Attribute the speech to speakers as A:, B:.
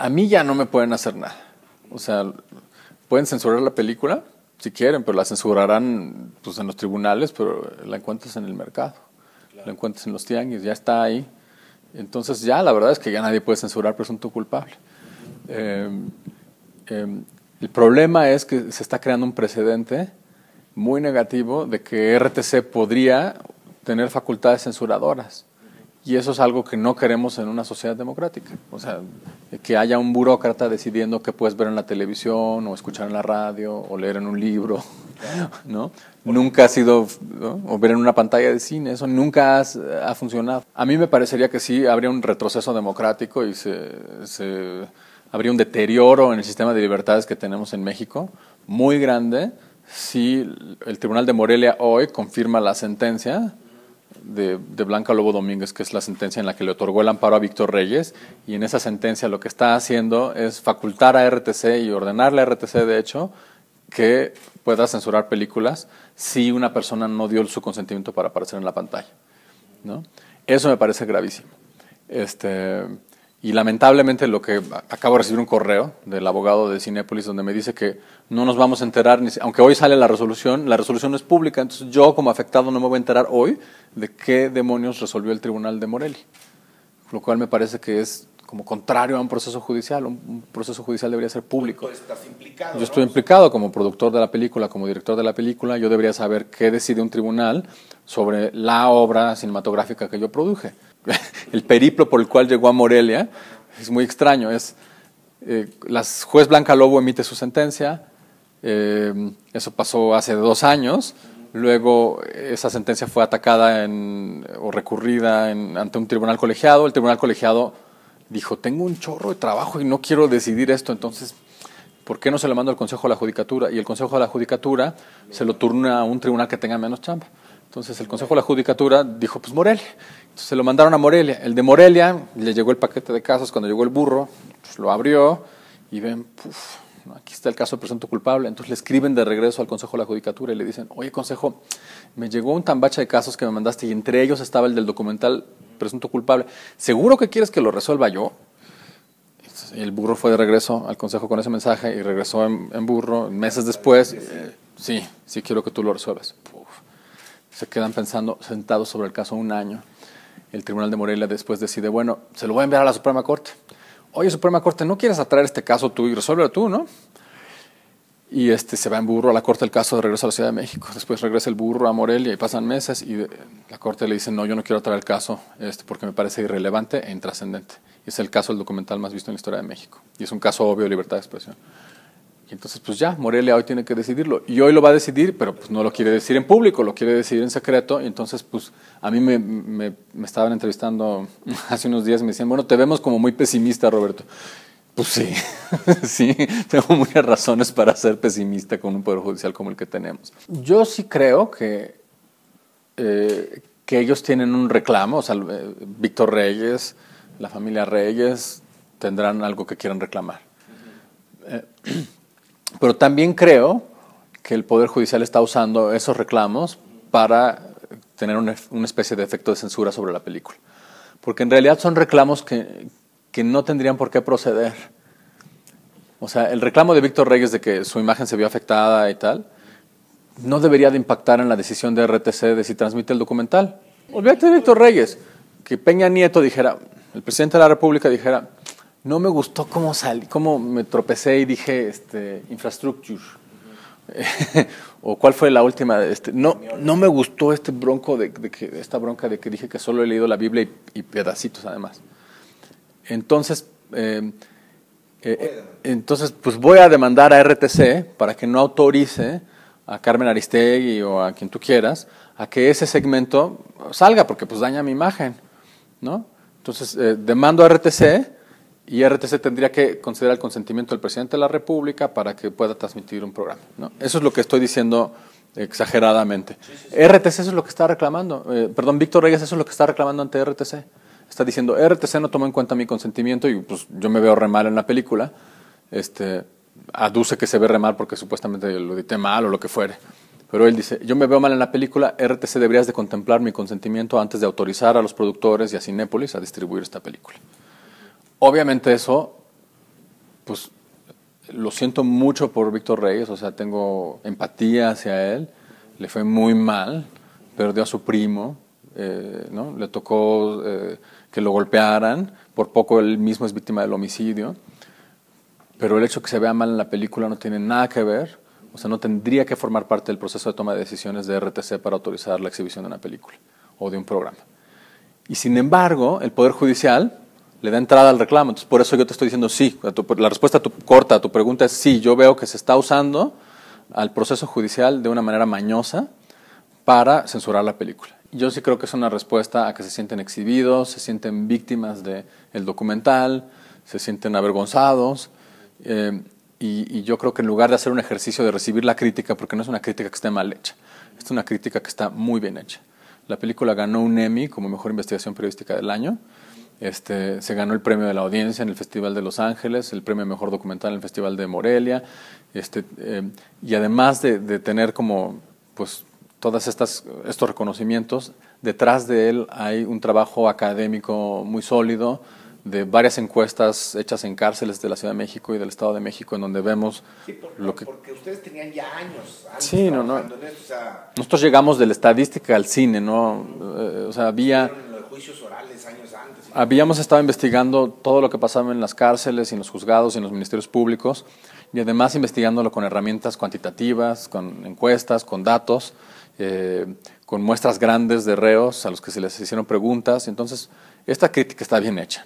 A: a mí ya no me pueden hacer nada. O sea, pueden censurar la película si quieren, pero la censurarán pues, en los tribunales, pero la encuentras en el mercado, la encuentras en los tianguis, ya está ahí. Entonces ya la verdad es que ya nadie puede censurar presunto culpable. Em, em, el problema es que se está creando un precedente muy negativo de que RTC podría tener facultades censuradoras. Y eso es algo que no queremos en una sociedad democrática. O sea, que haya un burócrata decidiendo qué puedes ver en la televisión, o escuchar en la radio, o leer en un libro, ¿no? Nunca ha sido, o ver en una pantalla de cine, eso nunca ha funcionado. A mí me parecería que sí habría un retroceso democrático y se habría un deterioro en el sistema de libertades que tenemos en México, muy grande, si el Tribunal de Morelia hoy confirma la sentencia de, Blanca Lobo Domínguez, que es la sentencia en la que le otorgó el amparo a Víctor Reyes, y en esa sentencia lo que está haciendo es facultar a RTC y ordenarle a RTC, de hecho, que pueda censurar películas si una persona no dio su consentimiento para aparecer en la pantalla. ¿no? Eso me parece gravísimo. Este, y lamentablemente lo que acabo de recibir un correo del abogado de Cinepolis donde me dice que no nos vamos a enterar, aunque hoy sale la resolución, la resolución es pública, entonces yo como afectado no me voy a enterar hoy de qué demonios resolvió el tribunal de Morelli. Lo cual me parece que es como contrario a un proceso judicial. Un, proceso judicial debería ser público. implicado, yo estoy implicado como productor de la película, como director de la película. Yo debería saber qué decide un tribunal sobre la obra cinematográfica que yo produje. el periplo por el cual llegó a Morelia es muy extraño. Es eh, la juez Blanca Lobo emite su sentencia. Eh, eso pasó hace dos años. Luego eh, esa sentencia fue atacada en, o recurrida ante un tribunal colegiado. El tribunal colegiado dijo, tengo un chorro de trabajo y no quiero decidir esto, entonces, ¿por qué no se lo mando al Consejo de la Judicatura? Y el Consejo de la Judicatura se lo turna a un tribunal que tenga menos chamba. Entonces el Consejo de la Judicatura dijo, pues Morelia. Entonces se lo mandaron a Morelia. El de Morelia le llegó el paquete de casos cuando llegó el burro, pues, lo abrió y ven, aquí está el caso de presunto culpable. Entonces le escriben de regreso al Consejo de la Judicatura y le dicen, oye Consejo, me llegó un tambacha de casos que me mandaste y entre ellos estaba el del documental presunto culpable, ¿seguro que quieres que lo resuelva yo? el burro fue de regreso al consejo con ese mensaje y regresó en, burro meses después. Eh, sí, sí quiero que tú lo resuelvas. Se quedan pensando, sentados sobre el caso un año. El Tribunal de Morelia después decide, bueno, se lo voy a enviar a la Suprema Corte. Oye, Suprema Corte, ¿no quieres atraer este caso tú y resuélvelo tú, no? y este se va en burro a la corte el caso de regreso a la Ciudad de México. Después regresa el burro a Morelia y pasan meses y eh, la corte le dice, no, yo no quiero traer el caso este, porque me parece irrelevante e intrascendente. Y es el caso del documental más visto en la historia de México. Y es un caso obvio de libertad de expresión. Y entonces, pues ya, Morelia hoy tiene que decidirlo. Y hoy lo va a decidir, pero pues no lo quiere decir en público, lo quiere decidir en secreto. Y entonces, pues a mí me, me, estaban entrevistando hace unos días y me decían, bueno, te vemos como muy pesimista, Roberto. Pues sí, sí, tengo muchas razones para ser pesimista con un poder judicial como el que tenemos. Yo sí creo que, eh, que ellos tienen un reclamo, o sea, eh, Víctor Reyes, la familia Reyes tendrán algo que quieran reclamar. Eh, pero también creo que el Poder Judicial está usando esos reclamos para tener una especie de efecto de censura sobre la película. Porque en realidad son reclamos que, que no tendrían por qué proceder. O sea, el reclamo de Víctor Reyes de que su imagen se vio afectada y tal, no debería de impactar en la decisión de RTC de si transmite el documental. Olvídate de Víctor Reyes, que Peña Nieto dijera, el presidente de la República dijera, no me gustó cómo salí, cómo me tropecé y dije este, infrastructure. o cuál fue la última este, no no me gustó este bronco de, que esta bronca de que dije que solo he leído la Biblia y pedacitos además entonces, eh, eh, entonces, pues voy a demandar a RTC para que no autorice a Carmen Aristegui o a quien tú quieras a que ese segmento salga, porque pues daña mi imagen, ¿no? Entonces, eh, demando a RTC y RTC tendría que considerar el consentimiento del presidente de la República para que pueda transmitir un programa, ¿no? Eso es lo que estoy diciendo exageradamente. RTC eso es lo que está reclamando, perdón, Víctor Reyes eso es lo que está reclamando ante RTC está diciendo, RTC no tomó en cuenta mi consentimiento y pues yo me veo re mal en la película, este, aduce que se ve re mal porque supuestamente lo edité mal o lo que fuere. Pero él dice, yo me veo mal en la película, RTC deberías de contemplar mi consentimiento antes de autorizar a los productores y a Cinépolis a distribuir esta película. Obviamente eso, pues lo siento mucho por Víctor Reyes, o sea, tengo empatía hacia él, le fue muy mal, perdió a su primo, eh, ¿no? le tocó eh, que lo golpearan, por poco él mismo es víctima del homicidio, pero el hecho que se vea mal en la película no tiene nada que ver, o sea, no tendría que formar parte del proceso de toma de decisiones de RTC para autorizar la exhibición de una película o de un programa. Y sin embargo, el Poder Judicial le da entrada al reclamo. Entonces, por eso yo te estoy diciendo sí. La respuesta tu, corta a tu pregunta es sí. Yo veo que se está usando al proceso judicial de una manera mañosa para censurar la película yo sí creo que es una respuesta a que se sienten exhibidos, se sienten víctimas del el documental, se sienten avergonzados. Eh, y, yo creo que en lugar de hacer un ejercicio de recibir la crítica, porque no es una crítica que esté mal hecha, es una crítica que está muy bien hecha. La película ganó un Emmy como mejor investigación periodística del año. Este, se ganó el premio de la audiencia en el Festival de Los Ángeles, el premio Mejor Documental en el Festival de Morelia, este, eh, y además de, de, tener como pues, estas estos reconocimientos, detrás de él hay un trabajo académico muy sólido, de varias encuestas hechas en cárceles de la Ciudad de México y del Estado de México en donde vemos lo que porque ustedes tenían ya años, sí no no nosotros llegamos de la estadística al cine no eh, o sea había habíamos estado investigando todo lo que pasaba en las cárceles y en los juzgados y en los ministerios públicos y además investigándolo con herramientas cuantitativas con encuestas con datos eh, con muestras grandes de reos a los que se les hicieron preguntas. Entonces, esta crítica está bien hecha.